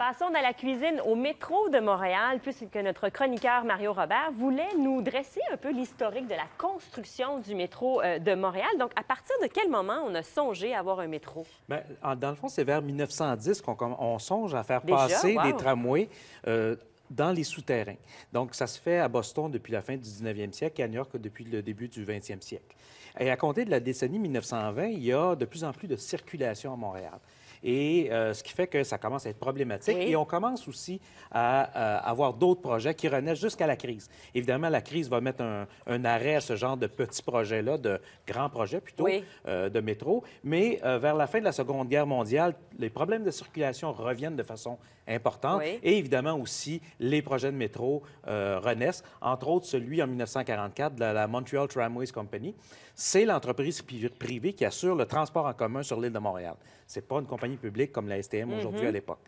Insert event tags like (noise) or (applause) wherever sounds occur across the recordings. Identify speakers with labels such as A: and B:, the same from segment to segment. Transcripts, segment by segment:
A: Passons à la cuisine au métro de Montréal, puisque notre chroniqueur Mario Robert voulait nous dresser un peu l'historique de la construction du métro euh, de Montréal. Donc, à partir de quel moment on a songé à avoir un métro?
B: Ben, dans le fond, c'est vers 1910 qu'on songe à faire passer des tramways euh, dans les souterrains. Donc, ça se fait à Boston depuis la fin du 19e siècle et à New York depuis le début du 20e siècle. Et à compter de la décennie 1920, il y a de plus en plus de circulation à Montréal. Et euh, ce qui fait que ça commence à être problématique. Et on commence aussi euh, à, avoir d'autres projets qui renaissent jusqu'à la crise. Évidemment, la crise va mettre un, arrêt à ce genre de petits projets-là, de grands projets plutôt, euh, de métro. Mais vers la fin de la Seconde Guerre mondiale, les problèmes de circulation reviennent de façon importante. Et évidemment aussi, les projets de métro renaissent, entre autres celui en 1944 de la Montreal Tramways Company. C'est l'entreprise privée qui assure le transport en commun sur l'île de Montréal. C'est pas une compagnie publique comme la STM aujourd'hui à mhm. l'époque.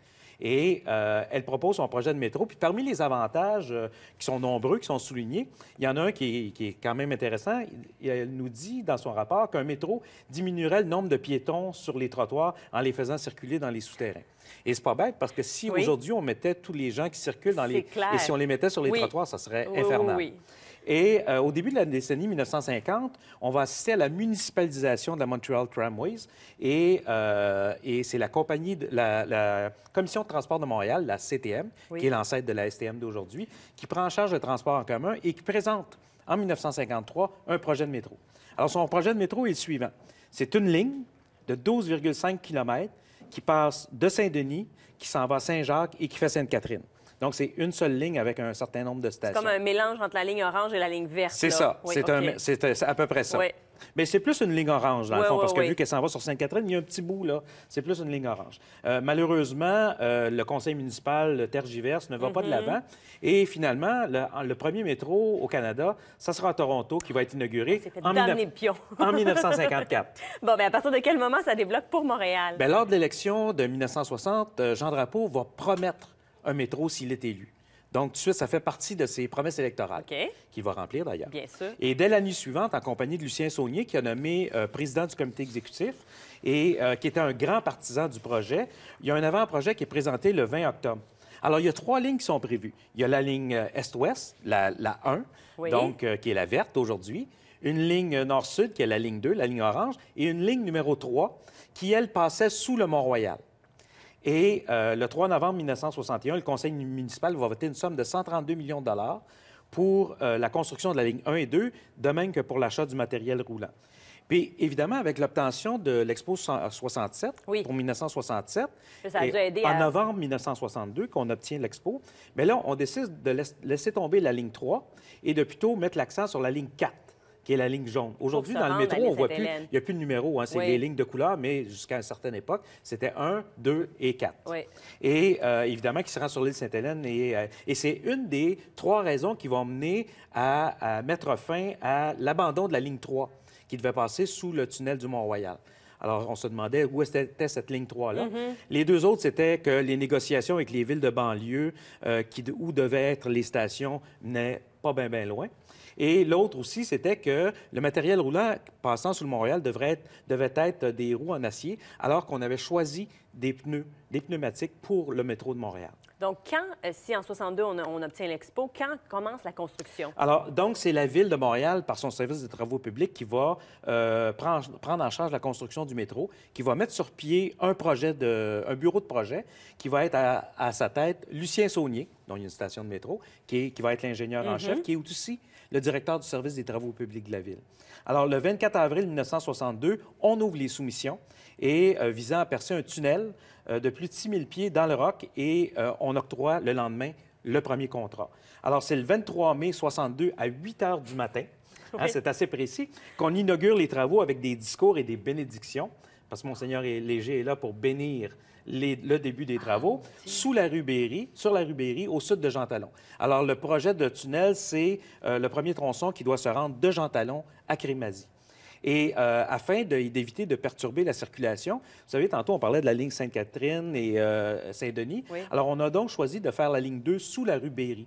B: Et euh, elle propose son projet de métro. Puis parmi les avantages euh, qui sont nombreux, qui sont soulignés, il y en a un qui est, qui est quand même intéressant. elle nous dit dans son rapport qu'un métro diminuerait le nombre de piétons sur les trottoirs en les faisant circuler dans les souterrains. Et c'est pas bête parce que si aujourd'hui on mettait tous les gens qui circulent dans les... Clair. Et si on les mettait sur les trottoirs, ça serait oui, infernal. Et euh, au début de la décennie 1950, on va assister à la municipalisation de la Montreal Tramways et, euh, c'est la compagnie, la, Commission de transport de Montréal, la CTM, qui est l'ancêtre de la STM d'aujourd'hui, qui prend en charge le transport en commun et qui présente en 1953 un projet de métro. Alors son projet de métro est le suivant. C'est une ligne de 12,5 km qui passe de Saint-Denis, qui s'en va à Saint-Jacques et qui fait Sainte-Catherine. Donc, c'est une seule ligne avec un certain nombre de stations. C'est comme
A: un mélange entre la ligne orange et la ligne verte. C'est ça. Euh,
B: c'est à peu près ça. Mais c'est plus une ligne orange, dans le fond, parce que vu qu'elle s'en va sur Sainte-Catherine, il y a un petit bout, là. C'est plus une ligne orange. Euh, malheureusement, euh, le conseil municipal le tergiverse, ne va pas de mhm. l'avant. Et finalement, le, premier métro au Canada, ça sera à Toronto qui va être inauguré ah, en, pion. en, 1954.
A: (laughs) bon, mais ben, à partir de quel moment ça débloque pour Montréal?
B: Bien, lors de l'élection de 1960, Jean Drapeau va promettre un métro s'il est élu. Donc, ça fait partie de ses promesses électorales, qui qu'il va remplir d'ailleurs. Et dès l'année suivante, en compagnie de Lucien Saunier, qui a nommé euh, président du comité exécutif et euh, qui était un grand partisan du projet, il y a un avant-projet qui est présenté le 20 octobre. Alors, il y a trois lignes qui sont prévues. Il y a la ligne euh, est-ouest, la, 1, donc, qui est la verte aujourd'hui, une ligne nord-sud, qui est la ligne 2, la ligne orange, et une ligne numéro 3, qui, elle, passait sous le Mont-Royal. Et euh, le 3 novembre 1961, le conseil municipal va voter une somme de 132 millions de dollars pour euh, la construction de la ligne 1 et 2, de même que pour l'achat du matériel roulant. Puis, évidemment, avec l'obtention de l'Expo 67 pour 1967, en novembre 1962 qu'on obtient l'Expo, mais là, on décide de laisser tomber la ligne 3 et de plutôt mettre l'accent sur la ligne 4 qui est la ligne jaune. Aujourd'hui, dans le métro, on voit plus, il n'y a plus de numéro, hein. c'est des lignes de couleur, mais jusqu'à une certaine époque, c'était 1, 2 et 4. Et euh, évidemment, qui se rend sur l'île Sainte-Hélène. Et, euh, c'est une des trois raisons qui vont mener à, mettre fin à l'abandon de la ligne 3 qui devait passer sous le tunnel du Mont-Royal. Alors, on se demandait où était cette ligne 3-là. Mm-hmm. Les deux autres, c'était que les négociations avec les villes de banlieue, euh, où devaient être les stations, pas pas bien loin. Et l'autre aussi, c'était que le matériel roulant passant sous le Montréal devrait devait être des roues en acier, alors qu'on avait choisi des pneus, des pneumatiques pour le métro de Montréal.
A: Donc, quand, euh, si en 62, on, obtient l'expo, quand commence la construction?
B: Alors, donc, c'est la Ville de Montréal, par son service des travaux publics, qui va euh, prendre, prendre, en charge la construction du métro, qui va mettre sur pied un projet de, un bureau de projet qui va être à, sa tête Lucien Saunier, dont il y a une station de métro, qui, qui va être l'ingénieur en chef, mhm. qui est aussi le directeur du service des travaux publics de la Ville. Alors, le 24 avril 1962, on ouvre les soumissions et euh, visant à percer un tunnel euh, de plus de 6000 pieds dans le roc et euh, on octroie le lendemain le premier contrat. Alors, c'est le 23 mai 62 à 8 heures du matin, ah, c'est assez précis, qu'on inaugure les travaux avec des discours et des bénédictions, parce que Monseigneur Léger est là pour bénir le début des ah, travaux, sous la rue sur la rue Berry, au sud de Gentalon. Alors, le projet de tunnel, c'est euh, le premier tronçon qui doit se rendre de Jean à Crémazie. Et euh, afin d'éviter de, perturber la circulation, vous savez, tantôt, on parlait de la ligne Sainte-Catherine et euh, Saint-Denis. Alors, on a donc choisi de faire la ligne 2 sous la rue Berry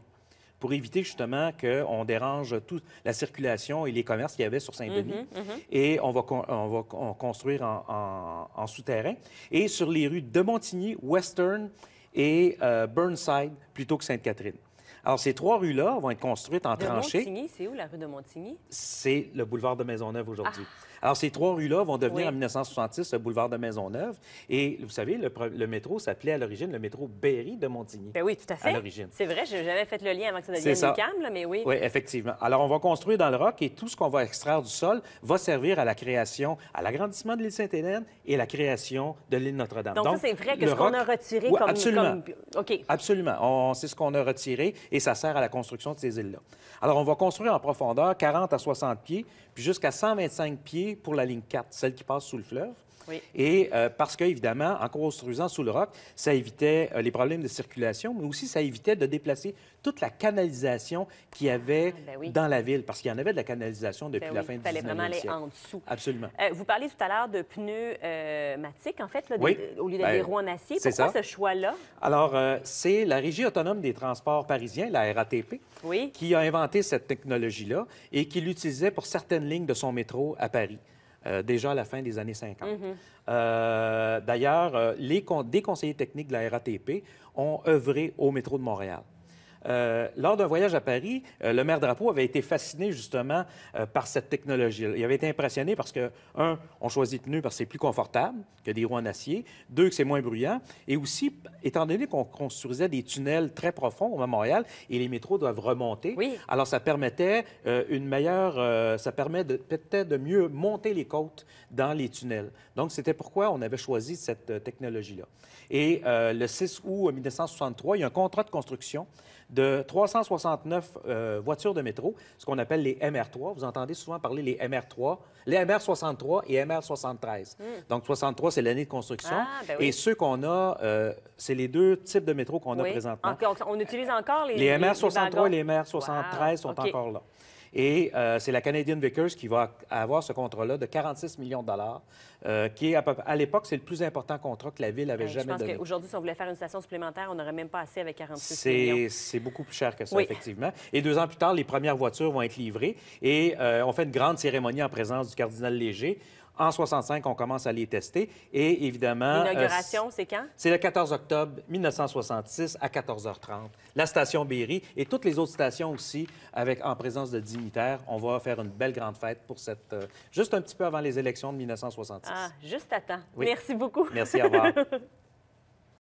B: pour éviter justement qu'on dérange toute la circulation et les commerces qu'il y avait sur Saint-Denis. Mm-hmm, mm-hmm. Et on va, va construire en, souterrain. Et sur les rues de Montigny, Western et euh, Burnside plutôt que Sainte-Catherine. Alors, ces trois rues-là vont être construites en de Montigny,
A: c'est où la rue de Montigny?
B: C'est le boulevard de Maisonneuve aujourd'hui. Ah. Alors, ces trois rues-là vont devenir en 1966 le boulevard de Maisonneuve. Et vous savez, le, métro s'appelait à l'origine le métro Berry de Montigny. Bien
A: oui, tout à fait. À l'origine. C'est vrai, je jamais fait le lien avant que ça devienne Cam, là, mais oui. Oui,
B: effectivement. Alors, on va construire dans le roc et tout ce qu'on va extraire du sol va servir à la création, à l'agrandissement de l'île Sainte-Hélène et la création de l'île Notre-Dame. Donc, c'est vrai que ce qu'on a retiré comme... Absolument. OK. Absolument. On, sait ce qu'on a retiré et ça sert à la construction de ces îles-là. Alors, on va construire en profondeur 40 à 60 pieds, puis jusqu'à 125 pieds pour la ligne 4, celle qui passe sous le fleuve. Et euh, parce qu'évidemment, en construisant sous le roc, ça évitait euh, les problèmes de circulation, mais aussi ça évitait de déplacer toute la canalisation qu'il y avait ah, ben dans la ville, parce qu'il y en avait de la canalisation depuis ben la fin du 19 siècle. fallait vraiment aller en dessous. Absolument.
A: Euh, vous parliez tout à l'heure de pneus matiques, en fait, là, au lieu des ben, roues en acier. Pourquoi ce choix-là?
B: Alors, c'est la Régie autonome des transports parisiens, la RATP, qui a inventé cette technologie-là et qui l'utilisait pour certaines lignes de son métro à Paris. Euh, déjà à la fin des années 50. Mm-hmm. Euh, d'ailleurs, euh, les des conseillers techniques de la RATP ont œuvré au métro de Montréal. Euh, lors d'un voyage à Paris, euh, le maire Drapeau avait été fasciné justement euh, par cette technologie. là Il avait été impressionné parce que, un, on choisit de parce que c'est plus confortable que des roues en acier, deux, que c'est moins bruyant, et aussi, étant donné qu'on construisait des tunnels très profonds au Montréal et les métros doivent remonter, alors ça permettait une meilleure, ça permet peut-être de mieux monter les côtes dans les tunnels. Donc, c'était pourquoi on avait choisi cette technologie-là. Et le 6 août 1963, il y a un contrat de construction de 369 euh, voitures de métro, ce qu'on appelle les MR3. Vous entendez souvent parler les MR3, les MR63 et MR73. Hmm. Donc 63, c'est l'année de construction. Ah, ben et ceux qu'on a, euh, c'est les deux types de métro qu'on a présentement.
A: Ah, on utilise encore les Les MR63 et les MR73 sont encore là.
B: Et euh, c'est la Canadian Vickers qui va avoir ce contrat-là de 46 millions de dollars, euh, qui est à, l'époque, c'est le plus important contrat que la ville avait jamais jamais je pense qu'aujourd'hui,
A: Aujourd'hui, si on voulait faire une station supplémentaire, on n'aurait même pas assez avec 46 millions.
B: C'est beaucoup plus cher que ça, effectivement. Et deux ans plus tard, les premières voitures vont être livrées et euh, on fait une grande cérémonie en présence du cardinal Léger. En 65, on commence à les tester. Et évidemment. Euh, L'inauguration, c'est quand? C'est le 14 octobre 1966 à 14h30. La station Berry et toutes les autres stations aussi, avec en présence de dignitaires. On va faire une belle grande fête pour cette. Euh, juste un petit peu avant les élections de 1966. Ah,
A: juste à temps. Merci beaucoup. Merci, à vous. (laughs)